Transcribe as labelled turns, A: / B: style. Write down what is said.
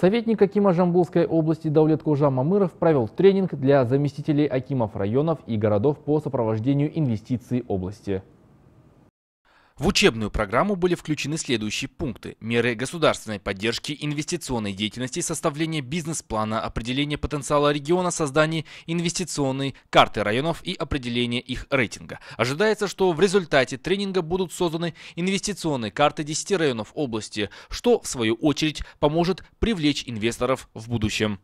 A: Советник Акима Жамбулской области Даулет Кужа Мамыров провел тренинг для заместителей Акимов районов и городов по сопровождению инвестиций области. В учебную программу были включены следующие пункты. Меры государственной поддержки инвестиционной деятельности, составление бизнес-плана, определение потенциала региона, создание инвестиционной карты районов и определение их рейтинга. Ожидается, что в результате тренинга будут созданы инвестиционные карты 10 районов области, что в свою очередь поможет привлечь инвесторов в будущем.